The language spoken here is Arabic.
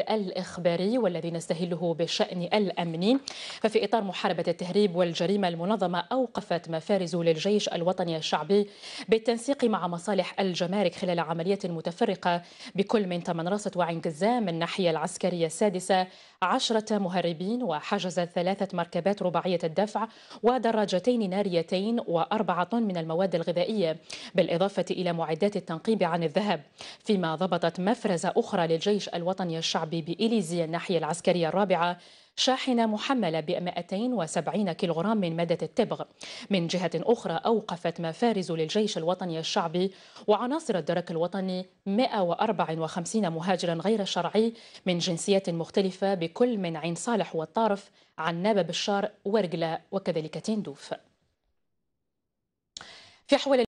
الإخباري والذي نستهله بشأن الأمني ففي إطار محاربة التهريب والجريمة المنظمة أوقفت مفارز للجيش الوطني الشعبي بالتنسيق مع مصالح الجمارك خلال عملية متفرقة بكل من تمنرست وعين من الناحية العسكرية السادسة عشرة مهربين وحجز ثلاثة مركبات رباعية الدفع ودراجتين ناريتين وأربعة طن من المواد الغذائية بالإضافة إلى معدات التنقيب عن الذهب فيما ضبطت مفرزة أخرى للجيش الوطني الشعبي بإليزي الناحية العسكرية الرابعة شاحنة محملة ب 270 كيلوغرام من مادة التبغ من جهة أخرى أوقفت مفارز للجيش الوطني الشعبي وعناصر الدرك الوطني 154 مهاجرا غير شرعي من جنسيات مختلفة بكل من عين صالح والطارف عنابة بشار ورقلة وكذلك تندوف في حوالي